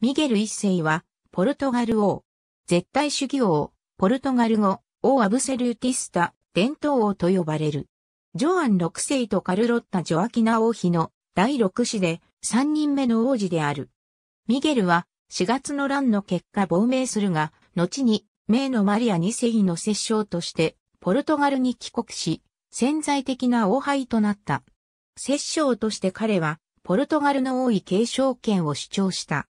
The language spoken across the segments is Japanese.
ミゲル一世は、ポルトガル王。絶対主義王、ポルトガル語、王アブセルーティスタ、伝統王と呼ばれる。ジョアン六世とカルロッタ・ジョアキナ王妃の第六子で三人目の王子である。ミゲルは四月の乱の結果亡命するが、後に、名のマリア二世の摂政として、ポルトガルに帰国し、潜在的な王廃となった。摂政として彼は、ポルトガルの王位継承権を主張した。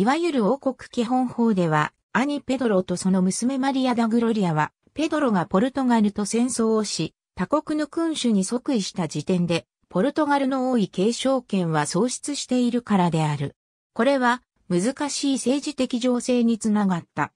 いわゆる王国基本法では、兄ペドロとその娘マリア・ダ・グロリアは、ペドロがポルトガルと戦争をし、他国の君主に即位した時点で、ポルトガルの王位継承権は喪失しているからである。これは、難しい政治的情勢につながった。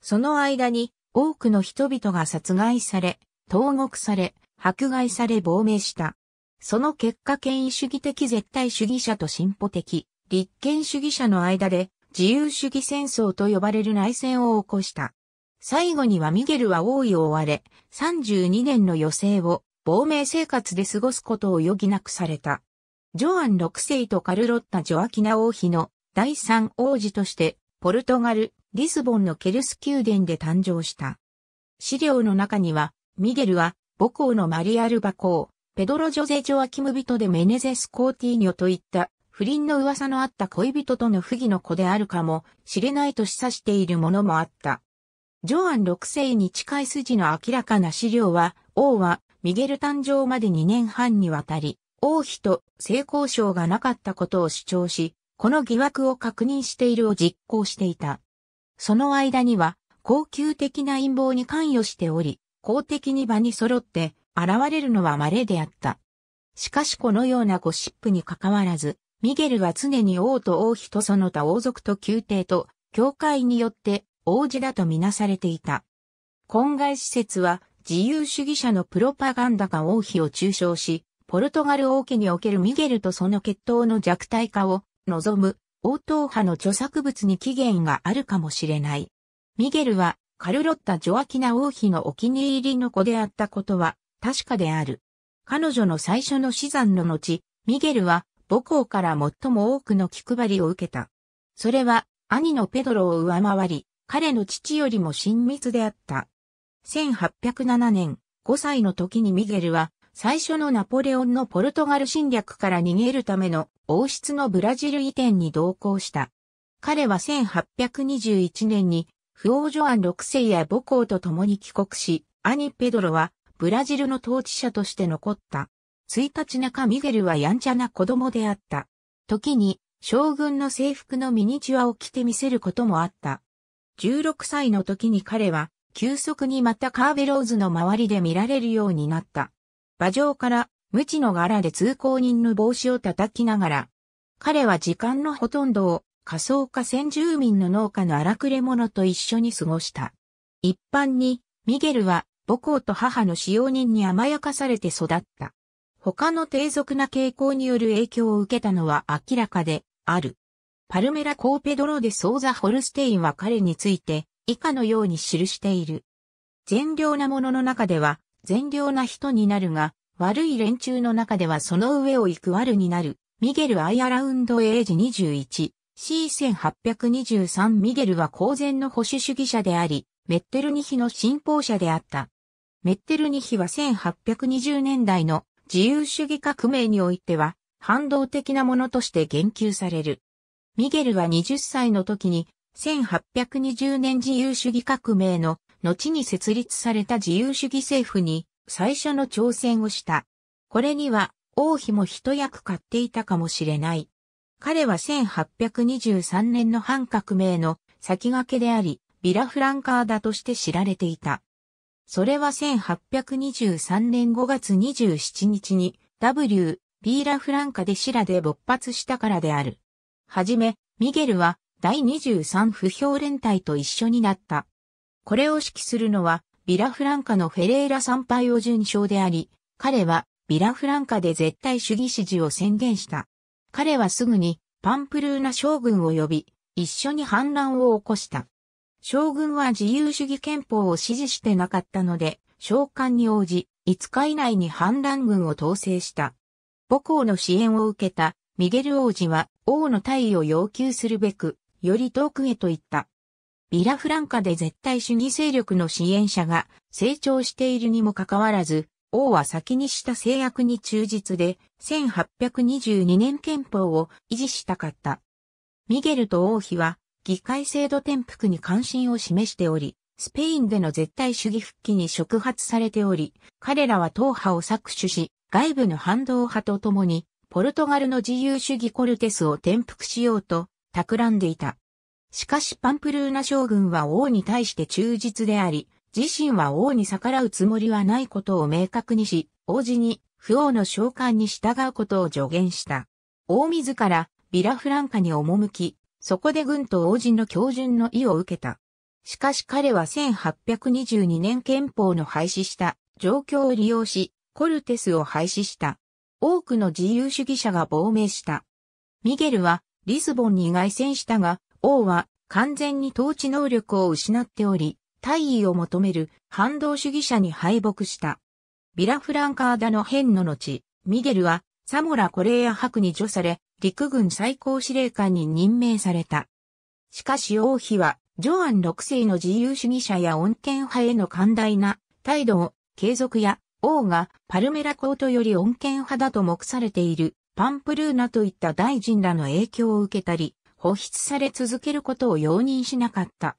その間に、多くの人々が殺害され、投獄され、迫害され亡命した。その結果権威主義的絶対主義者と進歩的、立憲主義者の間で自由主義戦争と呼ばれる内戦を起こした。最後にはミゲルは王位を追われ、32年の余生を亡命生活で過ごすことを余儀なくされた。ジョアン6世とカルロッタ・ジョアキナ王妃の第三王子として、ポルトガル、リスボンのケルス宮殿で誕生した。資料の中には、ミゲルは母校のマリアルバ校、ペドロ・ジョゼ・ジョアキムビトでメネゼス・コーティーニョといった不倫の噂のあった恋人との不義の子であるかもしれないと示唆しているものもあった。ジョアン6世に近い筋の明らかな資料は、王はミゲル誕生まで2年半にわたり、王妃と性交渉がなかったことを主張し、この疑惑を確認しているを実行していた。その間には、高級的な陰謀に関与しており、公的に場に揃って現れるのは稀であった。しかしこのようなゴシップに関わらず、ミゲルは常に王と王妃とその他王族と宮廷と教会によって王子だとみなされていた。婚外施設は自由主義者のプロパガンダが王妃を中傷し、ポルトガル王家におけるミゲルとその血統の弱体化を望む王党派の著作物に起源があるかもしれない。ミゲルはカルロッタ・ジョアキナ王妃のお気に入りの子であったことは確かである。彼女の最初の死産の後、ミゲルは母校から最も多くの気配りを受けた。それは、兄のペドロを上回り、彼の父よりも親密であった。1807年、5歳の時にミゲルは、最初のナポレオンのポルトガル侵略から逃げるための王室のブラジル移転に同行した。彼は1821年に、不王女案6世や母校と共に帰国し、兄ペドロは、ブラジルの統治者として残った。1日中ミゲルはやんちゃな子供であった。時に、将軍の制服のミニチュアを着て見せることもあった。16歳の時に彼は、急速にまたカーベローズの周りで見られるようになった。馬上から、無知の柄で通行人の帽子を叩きながら、彼は時間のほとんどを仮想化先住民の農家の荒くれ者と一緒に過ごした。一般に、ミゲルは母校と母の使用人に甘やかされて育った。他の低俗な傾向による影響を受けたのは明らかである。パルメラ・コーペドロでソーザ・ホルステインは彼について以下のように記している。善良な者の中では善良な人になるが、悪い連中の中ではその上を行く悪になる。ミゲル・アイアラウンド・エイジ 21C1823 ミゲルは公然の保守主義者であり、メッテルニヒの信奉者であった。メッテルニヒは1820年代の自由主義革命においては、反動的なものとして言及される。ミゲルは20歳の時に、1820年自由主義革命の後に設立された自由主義政府に最初の挑戦をした。これには王妃も一役買っていたかもしれない。彼は1823年の反革命の先駆けであり、ビラフランカーだとして知られていた。それは1823年5月27日に W、ビーラフランカでシラで勃発したからである。はじめ、ミゲルは第23不評連隊と一緒になった。これを指揮するのは、ビラフランカのフェレーラ参拝を順将であり、彼はビラフランカで絶対主義支持を宣言した。彼はすぐにパンプルーナ将軍を呼び、一緒に反乱を起こした。将軍は自由主義憲法を支持してなかったので、召喚に応じ、5日以内に反乱軍を統制した。母校の支援を受けたミゲル王子は王の退位を要求するべく、より遠くへと行った。ビラフランカで絶対主義勢力の支援者が成長しているにもかかわらず、王は先にした制約に忠実で、1822年憲法を維持したかった。ミゲルと王妃は議会制度転覆に関心を示しており、スペインでの絶対主義復帰に触発されており、彼らは党派を搾取し、外部の反動派と共に、ポルトガルの自由主義コルテスを転覆しようと、企んでいた。しかしパンプルーナ将軍は王に対して忠実であり、自身は王に逆らうつもりはないことを明確にし、王子に不王の召喚に従うことを助言した。王自らビラフランカに赴き、そこで軍と王人の教順の意を受けた。しかし彼は1822年憲法の廃止した状況を利用し、コルテスを廃止した。多くの自由主義者が亡命した。ミゲルはリスボンに凱旋したが、王は完全に統治能力を失っており、大位を求める反動主義者に敗北した。ビラフランカーダの変の後、ミゲルはサモラ・コレーア博に除され、陸軍最高司令官に任命された。しかし王妃は、ジョアン6世の自由主義者や穏健派への寛大な態度を継続や、王がパルメラ公とより穏健派だと目されているパンプルーナといった大臣らの影響を受けたり、保筆され続けることを容認しなかった。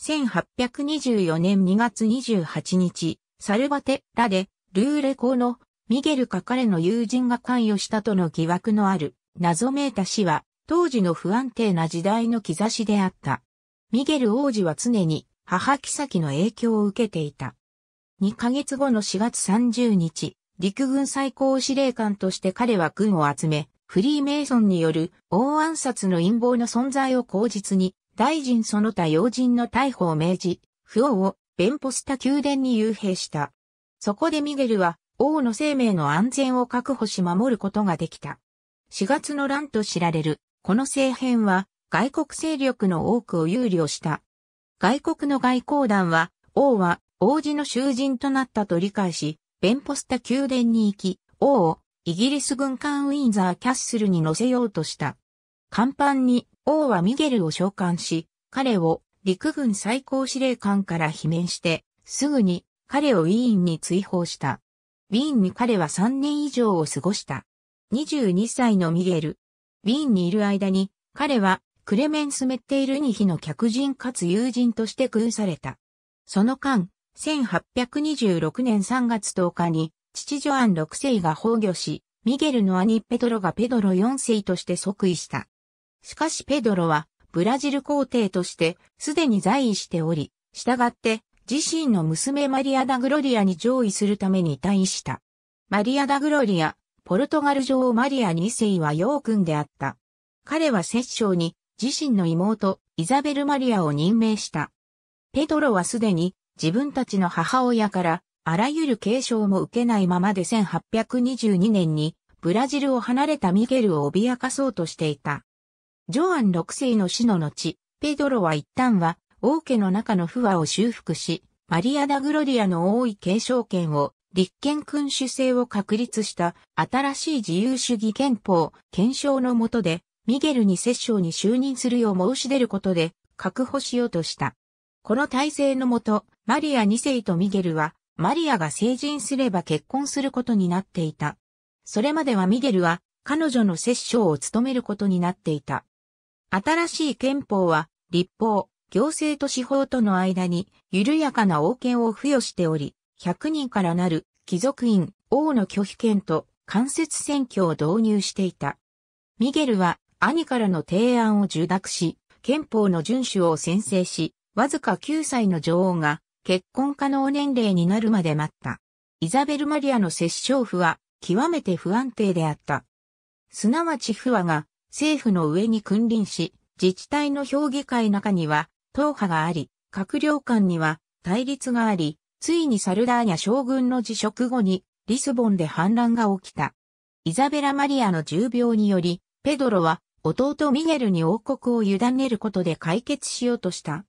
1824年2月28日、サルバテラでルーレ公のミゲル・カカレの友人が関与したとの疑惑のある謎めいた死は、当時の不安定な時代の兆しであった。ミゲル王子は常に母妃の影響を受けていた。2ヶ月後の4月30日、陸軍最高司令官として彼は軍を集め、フリーメイソンによる王暗殺の陰謀の存在を口実に、大臣その他要人の逮捕を命じ、不王をベンポスタ宮殿に幽閉した。そこでミゲルは王の生命の安全を確保し守ることができた。4月の乱と知られる、この政変は外国勢力の多くを有慮した。外国の外交団は、王は王子の囚人となったと理解し、ベンポスタ宮殿に行き、王をイギリス軍艦ウィンザー・キャッスルに乗せようとした。甲板に王はミゲルを召喚し、彼を陸軍最高司令官から罷免して、すぐに彼をウィーンに追放した。ウィーンに彼は3年以上を過ごした。22歳のミゲル。ウィーンにいる間に、彼はクレメンス・メッテイルニヒの客人かつ友人として空された。その間、1826年3月10日に、父ジョアン6世が崩御し、ミゲルの兄ペドロがペドロ4世として即位した。しかしペドロは、ブラジル皇帝として、すでに在位しており、従って、自身の娘マリア・ダ・グロリアに上位するために退位した。マリア・ダ・グロリア、ポルトガル女王マリア2世はー君であった。彼は摂政に自身の妹イザベル・マリアを任命した。ペドロはすでに自分たちの母親からあらゆる継承も受けないままで1822年にブラジルを離れたミゲルを脅かそうとしていた。ジョアン6世の死の後、ペドロは一旦は王家の中の不和を修復し、マリア・ダ・グロリアの多い継承権を立憲君主制を確立した新しい自由主義憲法、憲章の下で、ミゲルに摂政に就任するよう申し出ることで、確保しようとした。この体制の下、マリア2世とミゲルは、マリアが成人すれば結婚することになっていた。それまではミゲルは、彼女の摂政を務めることになっていた。新しい憲法は、立法、行政と司法との間に緩やかな王権を付与しており、100人からなる貴族院王の拒否権と間接選挙を導入していた。ミゲルは兄からの提案を受諾し、憲法の遵守を宣誓し、わずか9歳の女王が結婚可能年齢になるまで待った。イザベル・マリアの摂政府は極めて不安定であった。すなわち不和が政府の上に君臨し、自治体の評議会中には党派があり、閣僚間には対立があり、ついにサルダーニャ将軍の辞職後にリスボンで反乱が起きた。イザベラ・マリアの重病により、ペドロは弟ミゲルに王国を委ねることで解決しようとした。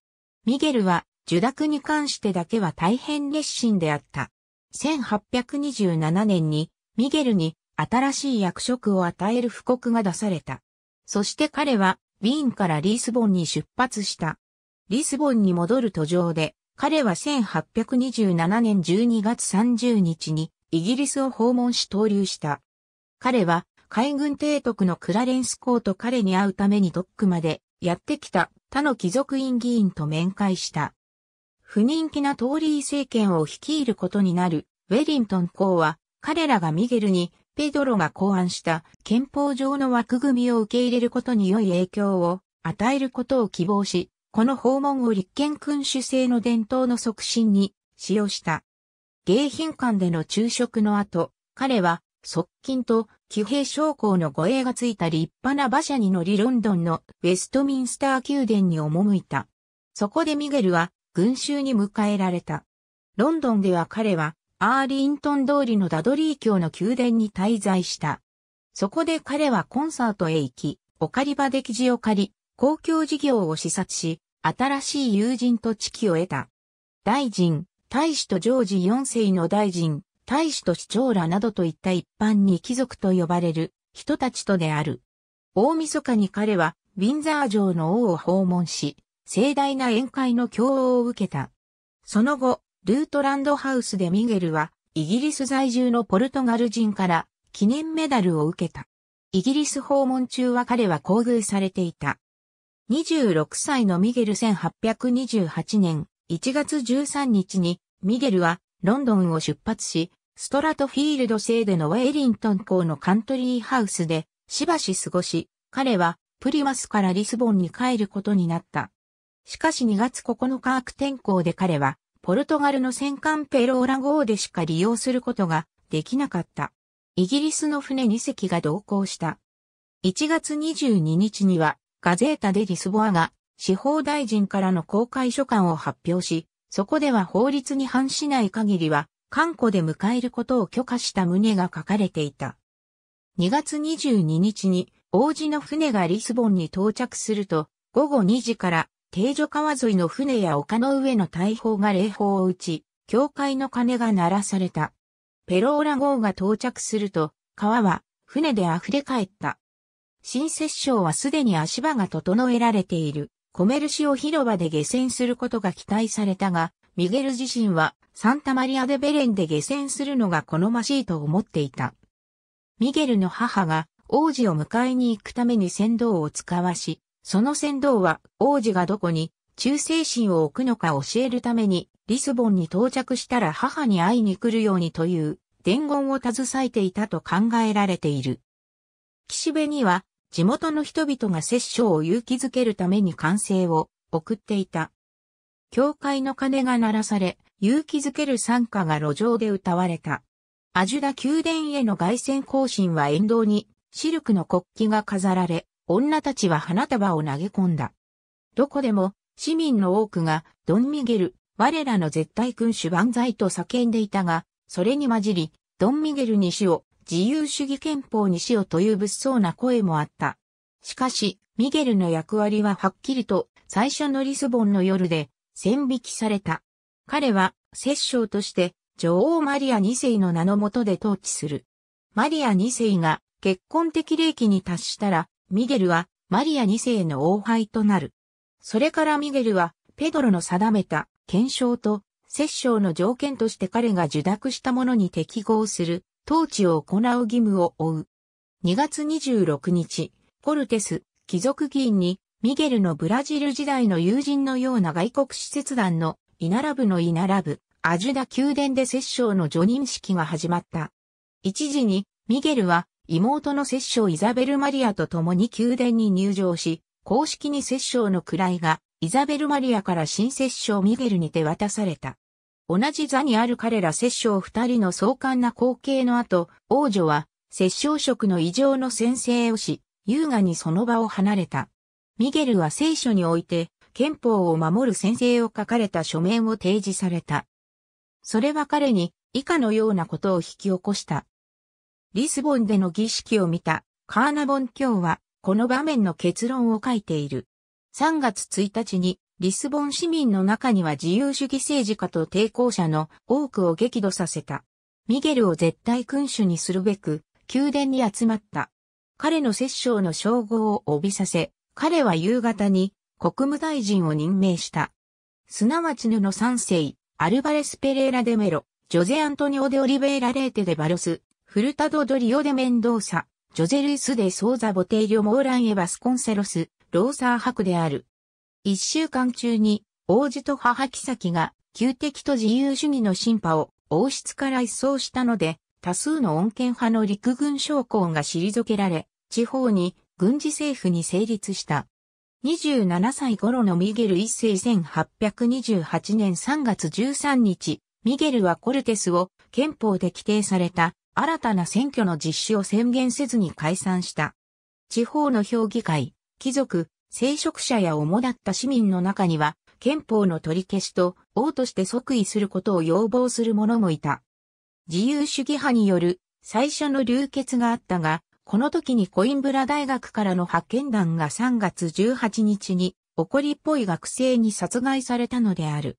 ミゲルは受諾に関してだけは大変熱心であった。1827年にミゲルに新しい役職を与える布告が出された。そして彼はウィーンからリスボンに出発した。リスボンに戻る途上で彼は1827年12月30日にイギリスを訪問し投留した。彼は海軍提督のクラレンス・公と彼に会うためにドックまでやってきた他の貴族院議員と面会した。不人気なトーリー政権を率いることになるウェリントン公は彼らがミゲルにペドロが考案した憲法上の枠組みを受け入れることに良い影響を与えることを希望し、この訪問を立憲君主制の伝統の促進に使用した。迎賓館での昼食の後、彼は側近と騎兵将校の護衛がついた立派な馬車に乗りロンドンのウェストミンスター宮殿に赴いた。そこでミゲルは群衆に迎えられた。ロンドンでは彼はアーリントン通りのダドリー教の宮殿に滞在した。そこで彼はコンサートへ行き、お借り場で記事を借り、公共事業を視察し、新しい友人と知己を得た。大臣、大使とジョージ4世の大臣、大使と市長らなどといった一般に貴族と呼ばれる人たちとである。大晦日に彼はウィンザー城の王を訪問し、盛大な宴会の共応を受けた。その後、ルートランドハウスでミゲルはイギリス在住のポルトガル人から記念メダルを受けた。イギリス訪問中は彼は厚遇されていた。26歳のミゲル1828年1月13日にミゲルはロンドンを出発し、ストラトフィールド製でのウェイリントン港のカントリーハウスでしばし過ごし、彼はプリマスからリスボンに帰ることになった。しかし2月9日悪天候で彼はポルトガルの戦艦ペローラ号でしか利用することができなかった。イギリスの船2隻が同行した。1月22日にはガゼータ・デ・リスボアが司法大臣からの公開書簡を発表し、そこでは法律に反しない限りは、官庫で迎えることを許可した旨が書かれていた。2月22日に王子の船がリスボンに到着すると、午後2時から定女川沿いの船や丘の上の大砲が礼砲を打ち、教会の鐘が鳴らされた。ペローラ号が到着すると、川は船で溢れ返った。新摂政はすでに足場が整えられている、コメルシオ広場で下船することが期待されたが、ミゲル自身はサンタマリアデ・ベレンで下船するのが好ましいと思っていた。ミゲルの母が王子を迎えに行くために船頭を使わし、その船頭は王子がどこに忠誠心を置くのか教えるためにリスボンに到着したら母に会いに来るようにという伝言を携えていたと考えられている。岸辺には地元の人々が摂政を勇気づけるために歓声を送っていた。教会の鐘が鳴らされ、勇気づける参加が路上で歌われた。アジュダ宮殿への凱旋行進は沿道にシルクの国旗が飾られ、女たちは花束を投げ込んだ。どこでも市民の多くがドン・ミゲル、我らの絶対君主万歳と叫んでいたが、それに混じり、ドン・ミゲルに死を自由主義憲法にしようという物騒な声もあった。しかし、ミゲルの役割ははっきりと最初のリスボンの夜で線引きされた。彼は摂政として女王マリア2世の名のもとで統治する。マリア2世が結婚的齢期に達したら、ミゲルはマリア2世の王廃となる。それからミゲルはペドロの定めた検証と摂政の条件として彼が受諾したものに適合する統治を行う義務を負う。2月26日、コルテス、貴族議員に、ミゲルのブラジル時代の友人のような外国使節団の、イナラブのイナラブ、アジュダ宮殿で摂政の助任式が始まった。一時に、ミゲルは、妹の摂政イザベル・マリアと共に宮殿に入場し、公式に摂政の位が、イザベル・マリアから新摂政ミゲルに手渡された。同じ座にある彼ら摂政二人の壮観な光景の後、王女は摂政職の異常の先生をし、優雅にその場を離れた。ミゲルは聖書において、憲法を守る先生を書かれた書面を提示された。それは彼に以下のようなことを引き起こした。リスボンでの儀式を見たカーナボン教はこの場面の結論を書いている。3月1日にリスボン市民の中には自由主義政治家と抵抗者の多くを激怒させた。ミゲルを絶対君主にするべく、宮殿に集まった。彼の摂政の称号を帯びさせ、彼は夕方に国務大臣を任命した。すなわちヌの三世、アルバレス・ペレーラ・デメロ、ジョゼ・アントニオ・デ・オリベイラ・レーテ・デ・バロス、フルタド・ドリオ・デ・メンドーサ、ジョゼ・ルイス・デ・ソーザ・ボテイリョ・モーラン・エ・バスコンセロス、ローサー・ハクである。一週間中に、王子と母妃が、旧敵と自由主義の進判を王室から一掃したので、多数の穏健派の陸軍将校が退けられ、地方に軍事政府に成立した。27歳頃のミゲル一世1828年3月13日、ミゲルはコルテスを憲法で規定された新たな選挙の実施を宣言せずに解散した。地方の評議会、貴族、聖職者や主だった市民の中には、憲法の取り消しと王として即位することを要望する者もいた。自由主義派による最初の流血があったが、この時にコインブラ大学からの派遣団が3月18日に怒りっぽい学生に殺害されたのである。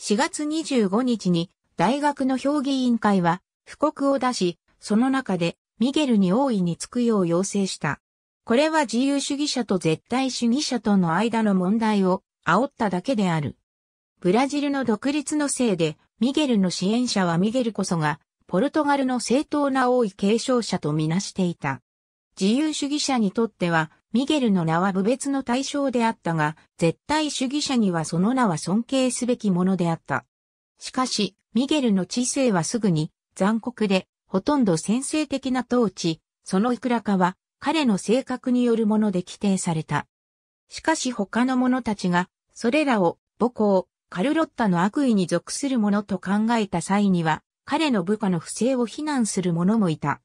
4月25日に大学の評議委員会は布告を出し、その中でミゲルに大いにつくよう要請した。これは自由主義者と絶対主義者との間の問題を煽っただけである。ブラジルの独立のせいで、ミゲルの支援者はミゲルこそが、ポルトガルの正当な王位継承者とみなしていた。自由主義者にとっては、ミゲルの名は侮別の対象であったが、絶対主義者にはその名は尊敬すべきものであった。しかし、ミゲルの知性はすぐに残酷で、ほとんど先制的な統治、そのいくらかは彼の性格によるもので規定された。しかし他の者たちが、それらを母校、カルロッタの悪意に属するものと考えた際には、彼の部下の不正を非難する者もいた。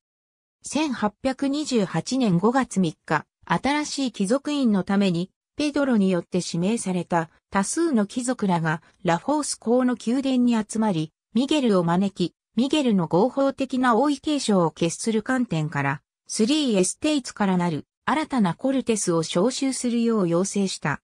1828年5月3日、新しい貴族院のために、ペドロによって指名された多数の貴族らがラフォース校の宮殿に集まり、ミゲルを招き、ミゲルの合法的な王位継承を決する観点から、スリーエステイツからなる新たなコルテスを招集するよう要請した。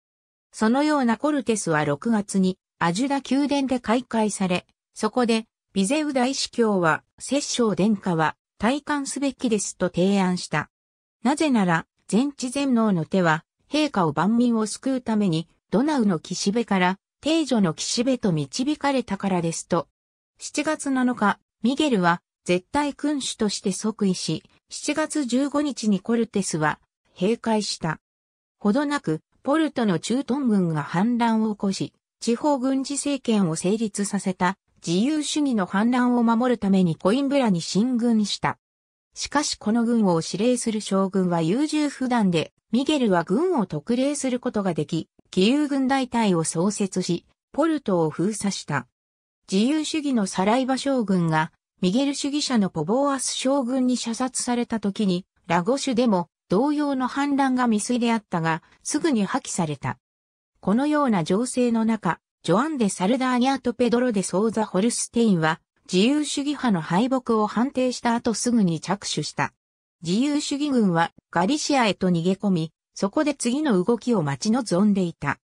そのようなコルテスは6月にアジュダ宮殿で開会され、そこでビゼウ大司教は摂政殿下は退官すべきですと提案した。なぜなら、全知全能の手は、陛下を万民を救うために、ドナウの岸辺から、定女の岸辺と導かれたからですと。7月7日、ミゲルは、絶対君主として即位し、7月15日にコルテスは閉会した。ほどなく、ポルトの駐屯軍が反乱を起こし、地方軍事政権を成立させた自由主義の反乱を守るためにコインブラに進軍した。しかしこの軍を指令する将軍は優柔不断で、ミゲルは軍を特例することができ、義勇軍大隊を創設し、ポルトを封鎖した。自由主義のサライバ将軍がミゲル主義者のポボーアス将軍に射殺された時に、ラゴシュでも同様の反乱が未遂であったが、すぐに破棄された。このような情勢の中、ジョアン・デ・サルダーニャとペドロ・デ・ソーザ・ホルステインは、自由主義派の敗北を判定した後すぐに着手した。自由主義軍はガリシアへと逃げ込み、そこで次の動きを待ち望んでいた。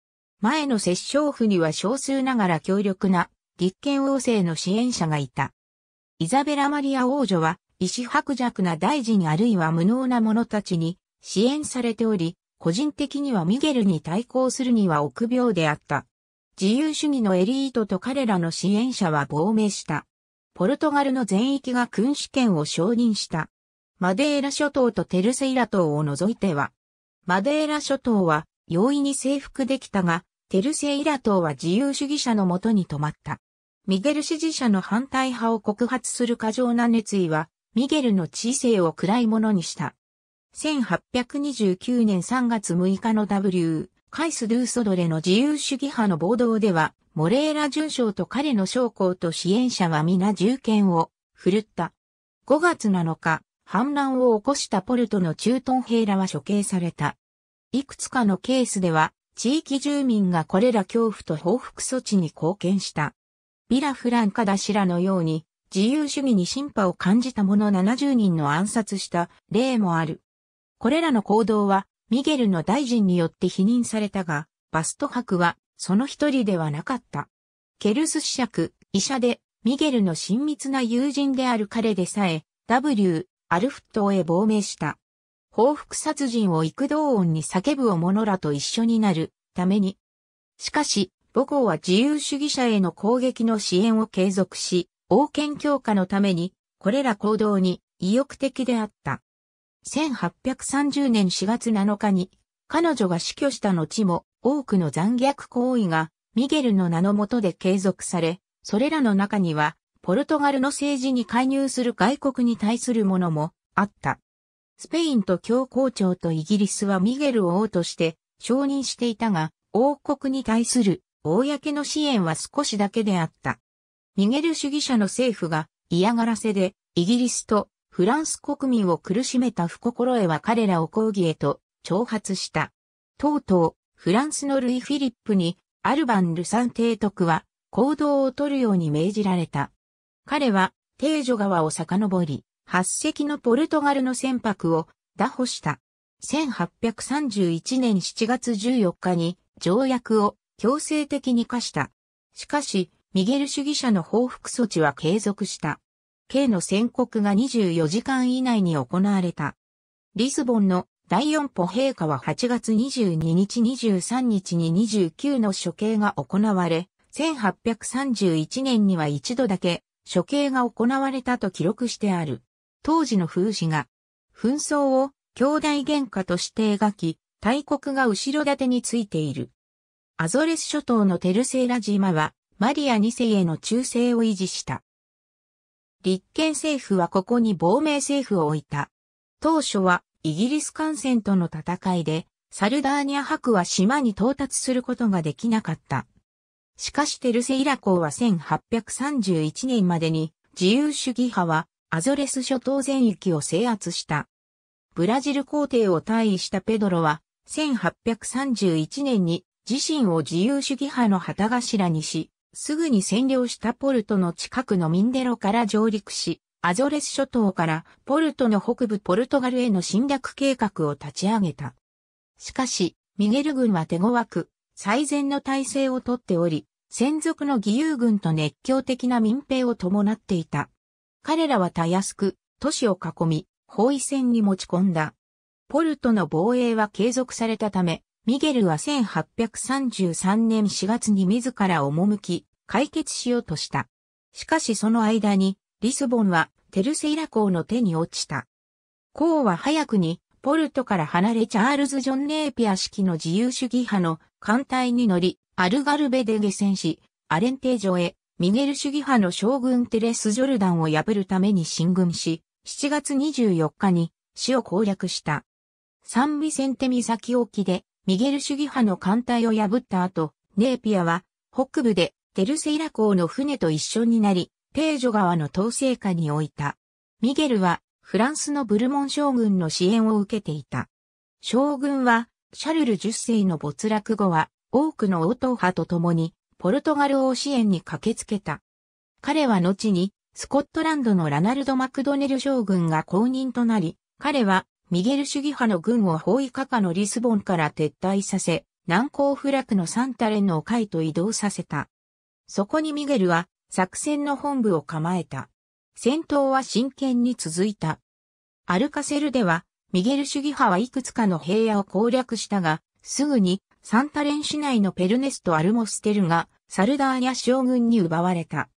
前の摂政府には少数ながら強力な立憲王政の支援者がいた。イザベラ・マリア王女は、意志薄弱な大臣あるいは無能な者たちに支援されており、個人的にはミゲルに対抗するには臆病であった。自由主義のエリートと彼らの支援者は亡命した。ポルトガルの全域が君主権を承認した。マデーラ諸島とテルセイラ島を除いては、マデーラ諸島は容易に征服できたが、テルセイラ島は自由主義者のもとに止まった。ミゲル支持者の反対派を告発する過剰な熱意は、ミゲルの知性を暗いものにした。1829年3月6日の W、カイス・ドゥソドレの自由主義派の暴動では、モレーラ巡将と彼の将校と支援者は皆銃剣を振るった。5月7日、反乱を起こしたポルトの駐屯兵らは処刑された。いくつかのケースでは、地域住民がこれら恐怖と報復措置に貢献した。ビラ・フランカ・ダシラのように、自由主義に進化を感じた者70人の暗殺した例もある。これらの行動は、ミゲルの大臣によって否認されたが、バスト博は、その一人ではなかった。ケルス子爵、医者で、ミゲルの親密な友人である彼でさえ、W、アルフットへ亡命した。報復殺人を幾度音に叫ぶを者らと一緒になるために。しかし、母校は自由主義者への攻撃の支援を継続し、王権強化のために、これら行動に意欲的であった。1830年4月7日に、彼女が死去した後も、多くの残虐行為が、ミゲルの名のもとで継続され、それらの中には、ポルトガルの政治に介入する外国に対するものもあった。スペインと教皇庁とイギリスはミゲルを王として承認していたが、王国に対する公の支援は少しだけであった。逃げる主義者の政府が嫌がらせでイギリスとフランス国民を苦しめた不心得は彼らを抗議へと挑発した。とうとうフランスのルイ・フィリップにアルバン・ルサン提督は行動を取るように命じられた。彼は定女川を遡り、8隻のポルトガルの船舶を打破した。1831年7月14日に条約を強制的に課した。しかし、ミゲル主義者の報復措置は継続した。刑の宣告が24時間以内に行われた。リスボンの第四歩陛下は8月22日23日に29の処刑が行われ、1831年には一度だけ処刑が行われたと記録してある。当時の風刺が、紛争を兄弟喧嘩として描き、大国が後ろ盾についている。アゾレス諸島のテルセーラ島は、マリア2世への忠誠を維持した。立憲政府はここに亡命政府を置いた。当初は、イギリス艦船との戦いで、サルダーニャ博は島に到達することができなかった。しかしテルセイラ港は1831年までに自由主義派はアゾレス諸島全域を制圧した。ブラジル皇帝を退位したペドロは1831年に自身を自由主義派の旗頭にし、すぐに占領したポルトの近くのミンデロから上陸し、アゾレス諸島からポルトの北部ポルトガルへの侵略計画を立ち上げた。しかし、ミゲル軍は手強く、最善の体制をとっており、専属の義勇軍と熱狂的な民兵を伴っていた。彼らはたやすく、都市を囲み、包囲戦に持ち込んだ。ポルトの防衛は継続されたため、ミゲルは1833年4月に自ら赴き、解決しようとした。しかしその間に、リスボンはテルセイラ公の手に落ちた。公は早くに、ポルトから離れチャールズ・ジョン・ネーピア式の自由主義派の艦隊に乗り、アルガルベで下船し、アレンテージョへ、ミゲル主義派の将軍テレス・ジョルダンを破るために進軍し、7月24日に死を攻略した。サンビセンテ岬沖でミゲル主義派の艦隊を破った後、ネーピアは北部でテルセイラ港の船と一緒になり、ページョ川の統制下に置いた。ミゲルはフランスのブルモン将軍の支援を受けていた。将軍はシャルル10世の没落後は多くの王党派と共にポルトガルを支援に駆けつけた。彼は後にスコットランドのラナルド・マクドネル将軍が公認となり、彼はミゲル主義派の軍を包囲下下のリスボンから撤退させ、南高不落のサンタレンの海と移動させた。そこにミゲルは作戦の本部を構えた。戦闘は真剣に続いた。アルカセルでは、ミゲル主義派はいくつかの平野を攻略したが、すぐにサンタレン市内のペルネスとアルモステルがサルダーニャ将軍に奪われた。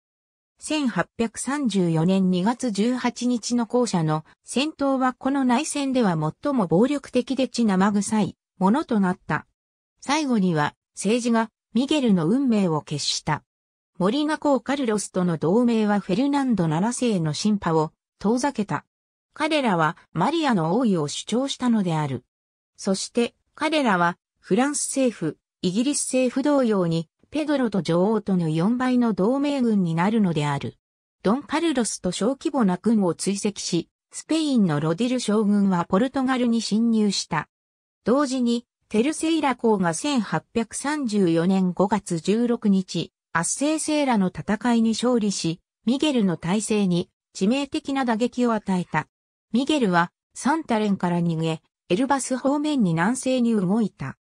1834年2月18日の校舎の戦闘はこの内戦では最も暴力的で血生臭いものとなった。最後には政治がミゲルの運命を決した。森ナ公カルロスとの同盟はフェルナンド7世の進派を遠ざけた。彼らはマリアの王位を主張したのである。そして彼らはフランス政府、イギリス政府同様にペドロと女王との4倍の同盟軍になるのである。ドン・カルロスと小規模な軍を追跡し、スペインのロディル将軍はポルトガルに侵入した。同時に、テルセイラ公が1834年5月16日、圧政セイラの戦いに勝利し、ミゲルの体制に致命的な打撃を与えた。ミゲルはサンタレンから逃げ、エルバス方面に南西に動いた。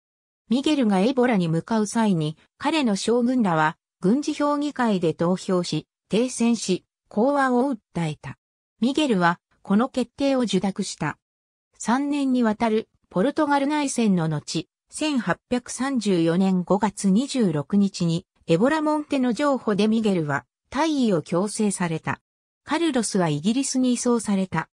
ミゲルがエボラに向かう際に、彼の将軍らは、軍事評議会で投票し、停戦し、講和を訴えた。ミゲルは、この決定を受諾した。3年にわたる、ポルトガル内戦の後、1834年5月26日に、エボラ・モンテの情報でミゲルは、退位を強制された。カルロスはイギリスに移送された。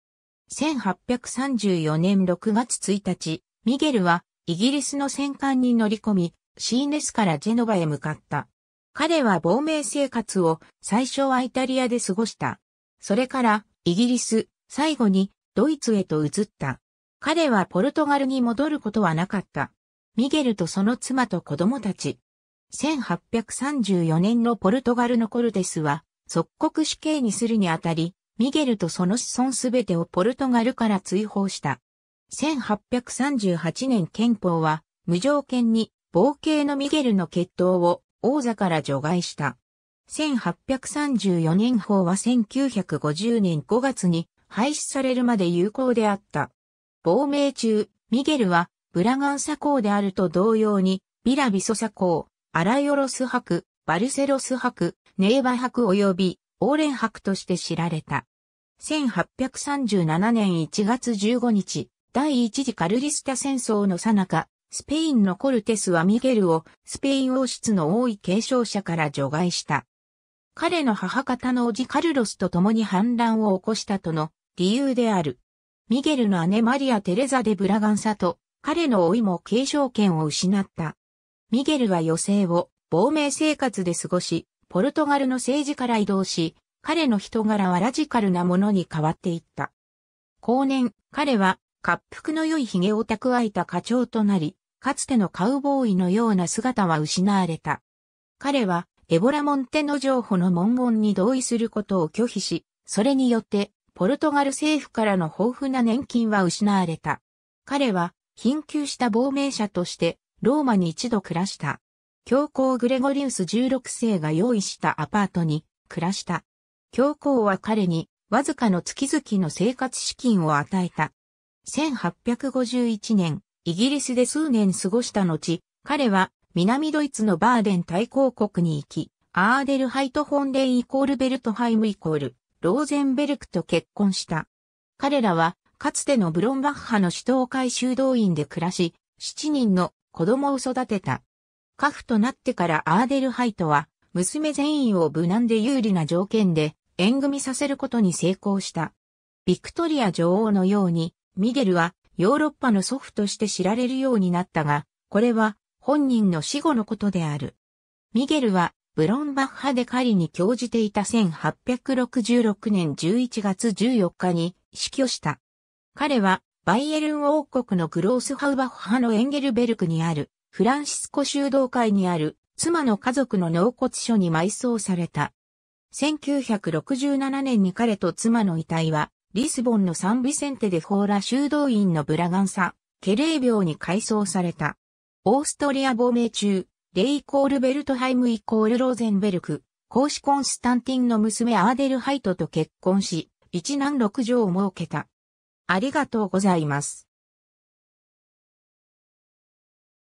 1834年6月1日、ミゲルはイギリスの戦艦に乗り込み、シーネスからジェノバへ向かった。彼は亡命生活を最初はイタリアで過ごした。それからイギリス、最後にドイツへと移った。彼はポルトガルに戻ることはなかった。ミゲルとその妻と子供たち。1834年のポルトガルのコルデスは即刻死刑にするにあたり、ミゲルとその子孫すべてをポルトガルから追放した。1838年憲法は無条件に冒険のミゲルの決闘を王座から除外した。1834年法は1950年5月に廃止されるまで有効であった。亡命中、ミゲルはブラガン砂港であると同様に、ビラビソ砂港、アラヨロス博、バルセロス博、ネーバ博及びオーレン博として知られた。1837年1月15日、第一次カルリスタ戦争の最中、スペインのコルテスはミゲルをスペイン王室の王位継承者から除外した。彼の母方の叔父カルロスと共に反乱を起こしたとの理由である。ミゲルの姉マリア・テレザ・デ・ブラガンサと彼の老いも継承権を失った。ミゲルは余生を亡命生活で過ごし、ポルトガルの政治から移動し、彼の人柄はラジカルなものに変わっていった。後年、彼は滑覆の良い髭を蓄えた課長となり、かつてのカウボーイのような姿は失われた。彼は、エボラモンテの情報の文言に同意することを拒否し、それによって、ポルトガル政府からの豊富な年金は失われた。彼は、貧窮した亡命者として、ローマに一度暮らした。教皇グレゴリウス16世が用意したアパートに暮らした。教皇は彼にわずかの月々の生活資金を与えた。1851年、イギリスで数年過ごした後、彼は南ドイツのバーデン大公国に行き、アーデルハイト・ホンレイイコールベルトハイムイコール、ローゼンベルクと結婚した。彼らは、かつてのブロンバッハの首都会修道院で暮らし、7人の子供を育てた。家父となってからアーデルハイトは、娘全員を無難で有利な条件で、縁組させることに成功した。ビクトリア女王のように、ミゲルはヨーロッパの祖父として知られるようになったが、これは本人の死後のことである。ミゲルはブロンバッハで狩りに興じていた1866年11月14日に死去した。彼はバイエルン王国のグロースハウバッハのエンゲルベルクにあるフランシスコ修道会にある妻の家族の納骨所に埋葬された。1967年に彼と妻の遺体はリスボンのサンビセンテでフォーラ修道院のブラガンサ、ケレー病に改装された。オーストリア亡命中、レイコールベルトハイムイコールローゼンベルク、公子コンスタンティンの娘アーデルハイトと結婚し、一男六女を設けた。ありがとうございます。